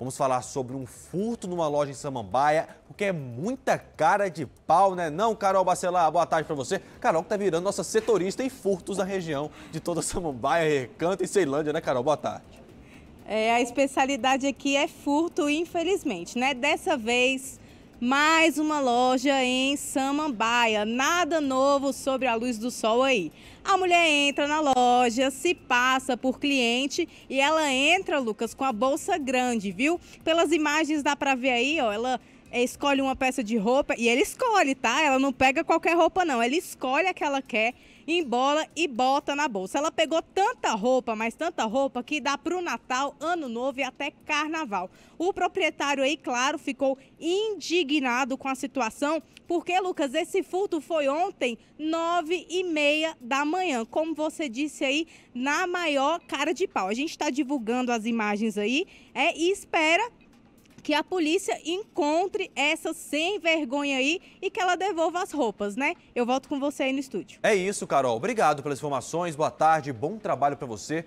Vamos falar sobre um furto numa loja em Samambaia, porque é muita cara de pau, né? Não, Carol Bacelar, boa tarde para você. Carol que tá virando nossa setorista em furtos na região de toda Samambaia, Recanto e Ceilândia, né, Carol? Boa tarde. É, a especialidade aqui é furto, infelizmente, né? Dessa vez mais uma loja em Samambaia. Nada novo sobre a luz do sol aí. A mulher entra na loja, se passa por cliente e ela entra, Lucas, com a bolsa grande, viu? Pelas imagens dá para ver aí, ó, ela é, escolhe uma peça de roupa e ele escolhe, tá? Ela não pega qualquer roupa, não. Ela escolhe a que ela quer, embola e bota na bolsa. Ela pegou tanta roupa, mas tanta roupa, que dá para o Natal, Ano Novo e até Carnaval. O proprietário aí, claro, ficou indignado com a situação, porque, Lucas, esse furto foi ontem, nove e meia da manhã. Como você disse aí, na maior cara de pau. A gente está divulgando as imagens aí é, e espera que a polícia encontre essa sem vergonha aí e que ela devolva as roupas, né? Eu volto com você aí no estúdio. É isso, Carol. Obrigado pelas informações. Boa tarde, bom trabalho para você.